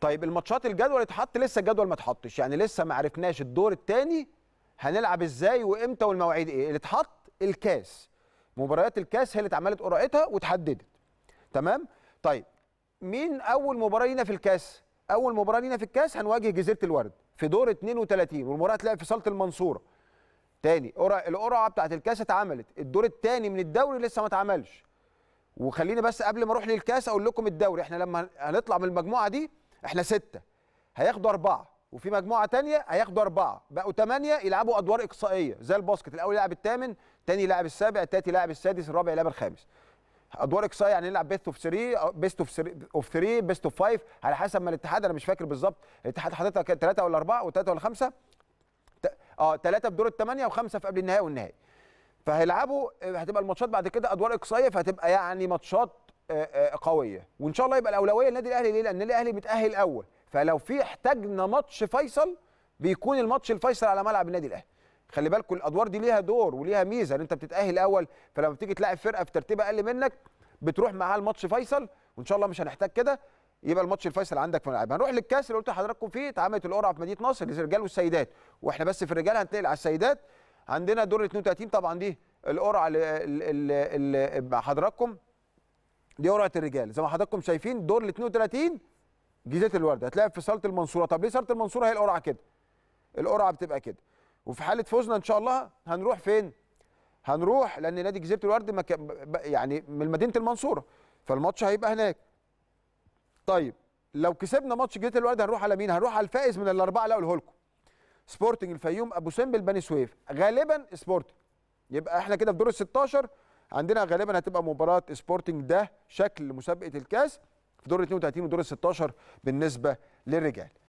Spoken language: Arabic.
طيب الماتشات الجدول اتحط لسه الجدول ما اتحطش يعني لسه ما عرفناش الدور الثاني هنلعب ازاي وامتى والمواعيد ايه اللي اتحط الكاس مباريات الكاس هي اللي اتعملت قراءتها واتحددت تمام طيب مين اول مباراه لينا في الكاس اول مباراه لينا في الكاس هنواجه جزيره الورد في دور 32 والمباراه هتلاقي في صاله المنصوره تاني القرعه بتاعت الكاس اتعملت الدور الثاني من الدوري لسه ما اتعملش وخليني بس قبل ما اروح للكاس اقول لكم الدوري احنا لما هنطلع من المجموعه دي احنا سته هياخدوا اربعه وفي مجموعه ثانيه هياخدوا اربعه بقوا ثمانيه يلعبوا ادوار اقصائيه زي الباسكت الاول يلعب الثامن تاني يلعب السابع الثالث يلعب السادس الرابع يلعب الخامس ادوار اقصائيه يعني نلعب بيست اوف 3 بيست اوف ثري اوف 3 بيست اوف 5 على حسب ما الاتحاد انا مش فاكر بالظبط الاتحاد حاططها ثلاثه ولا اربعه وثلاثه ولا خمسه اه ثلاثه في دور الثمانيه وخمسه في قبل النهائي والنهائي فهيلعبوا هتبقى الماتشات بعد كده ادوار اقصائيه فهتبقى يعني ماتشات آه، آه، قويه وان شاء الله يبقى الاولويه للنادي الاهلي ليه لان النادي الاهلي متاهل اول فلو في احتاجنا ماتش فيصل بيكون الماتش الفيصل على ملعب النادي الاهلي خلي بالكم الادوار دي ليها دور وليها ميزه ان انت بتتاهل اول فلما بتيجي تلاعب فرقه في ترتيب اقل منك بتروح معاها الماتش فيصل وان شاء الله مش هنحتاج كده يبقى الماتش الفيصل عندك في الملعب هنروح للكاس اللي قلت لحضراتكم فيه اتعملت القرعه في مدينه نصر للرجال والسيدات واحنا بس في الرجال هنتنقل على السيدات عندنا دور 32 طبعا دي القرعه مع حضراتكم دي قرعه الرجال زي ما حضراتكم شايفين دور ال 32 جيزه الورده هتلعب في صاله المنصوره طب ليه صاله المنصوره هي القرعه كده القرعه بتبقى كده وفي حاله فوزنا ان شاء الله هنروح فين هنروح لان نادي جزيره الورد مك... يعني من مدينه المنصوره فالماتش هيبقى هناك طيب لو كسبنا ماتش جزيره الورد هنروح على مين هنروح على الفائز من الاربعه اللي اقوله لكم سبورتنج الفيوم ابو سمبل بني سويف غالبا سبورتنج يبقى احنا كده في دور ال 16 عندنا غالبا هتبقى مباراه سبورتنج ده شكل مسابقه الكاس في دور 32 ودور 16 بالنسبه للرجال